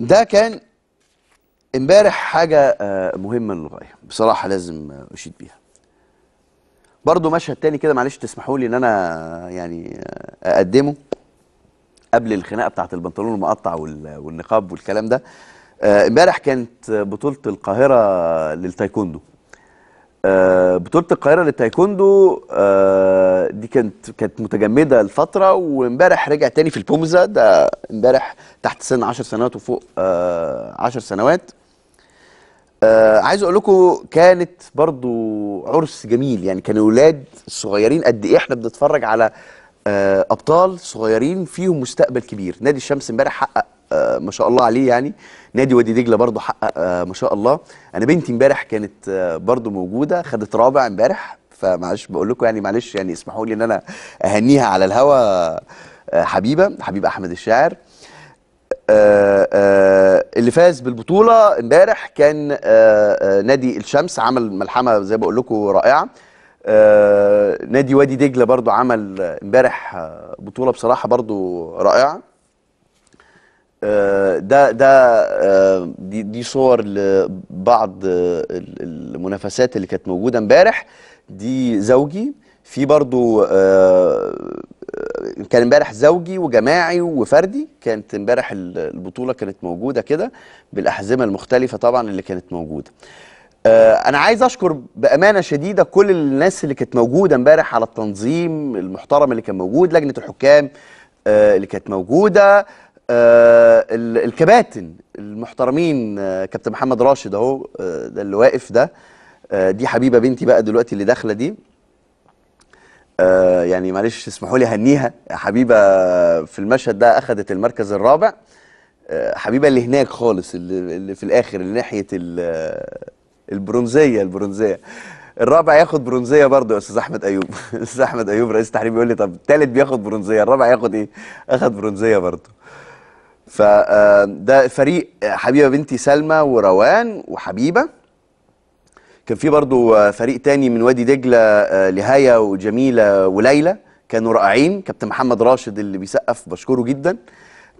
ده كان امبارح حاجة آه، مهمة للغاية بصراحة لازم آه، أشيد بيها برضو مشهد تاني كده معلش تسمحوا لي ان انا آه، يعني اقدمه قبل الخناقه بتاعه البنطلون المقطع والنقاب والكلام ده امبارح كانت بطوله القاهره للتايكوندو بطوله القاهره للتايكوندو دي كانت كانت متجمده لفتره وامبارح رجع تاني في البومزه ده امبارح تحت سن 10 سنوات وفوق 10 آه، سنوات آه عايز اقول لكم كانت برضو عرس جميل يعني كان اولاد صغيرين قد ايه احنا بنتفرج على آه ابطال صغيرين فيهم مستقبل كبير نادي الشمس امبارح حقق آه ما شاء الله عليه يعني نادي وادي دجله برضو حقق آه ما شاء الله انا بنتي امبارح كانت آه برضو موجوده خدت رابع امبارح فمعلش بقول لكم يعني معلش يعني اسمحوا لي ان انا اهنيها على الهوا آه، حبيبه حبيب احمد الشاعر آه، آه، اللي فاز بالبطوله امبارح كان نادي الشمس عمل ملحمه زي ما بقول لكم رائعه نادي وادي دجله برضو عمل امبارح بطوله بصراحه برضو رائعه آه، ده ده آه، دي, دي صور لبعض المنافسات اللي كانت موجوده امبارح دي زوجي في برضو آه، كان امبارح زوجي وجماعي وفردي كانت امبارح البطوله كانت موجوده كده بالاحزمه المختلفه طبعا اللي كانت موجوده انا عايز اشكر بامانه شديده كل الناس اللي كانت موجوده امبارح على التنظيم المحترم اللي كان موجود لجنه الحكام اللي كانت موجوده آه، الكباتن المحترمين آه، كابتن محمد راشد اهو آه، ده اللي واقف ده دي حبيبه بنتي بقى دلوقتي اللي داخله دي يعني معلش اسمحوا لي هنيها حبيبه في المشهد ده اخذت المركز الرابع حبيبه اللي هناك خالص اللي, اللي في الاخر اللي ناحيه البرونزيه البرونزيه الرابع ياخد برونزيه برضه يا استاذ احمد ايوب استاذ احمد ايوب رئيس التحرير بيقول لي طب الثالث بياخد برونزيه الرابع ياخد ايه اخد برونزيه برضه فده آه، فريق حبيبه بنتي سلمى وروان وحبيبه كان في برضو فريق تاني من وادي دجله آه، لهايا وجميله وليلى كانوا رائعين كابتن محمد راشد اللي بيسقف بشكره جدا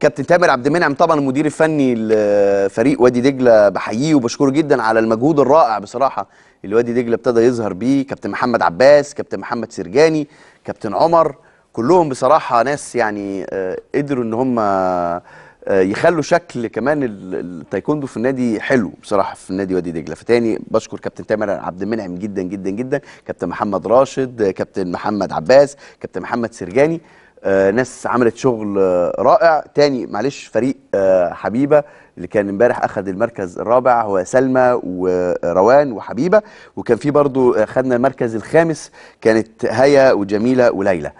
كابتن تامر عبد المنعم طبعا المدير الفني لفريق وادي دجله بحييه وبشكره جدا على المجهود الرائع بصراحه اللي وادي دجله ابتدى يظهر بيه كابتن محمد عباس كابتن محمد سرجاني كابتن عمر كلهم بصراحه ناس يعني آه، قدروا ان هم آه، يخلوا شكل كمان التايكوندو في النادي حلو بصراحه في النادي وادي دجله فتاني بشكر كابتن تامر عبد المنعم جدا جدا جدا كابتن محمد راشد آه، كابتن محمد عباس كابتن محمد سرجاني آه، ناس عملت شغل رائع تاني معلش فريق حبيبه اللي كان امبارح اخذ المركز الرابع هو سلمى وروان وحبيبه وكان في برضو خدنا المركز الخامس كانت هيا وجميله وليلى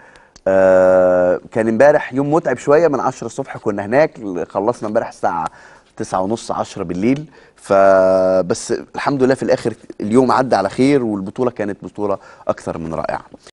آه كان امبارح يوم متعب شويه من 10 الصبح كنا هناك خلصنا امبارح الساعه تسعة ونص عشرة بالليل فبس الحمد لله في الآخر اليوم عدى على خير والبطولة كانت بطولة أكثر من رائعة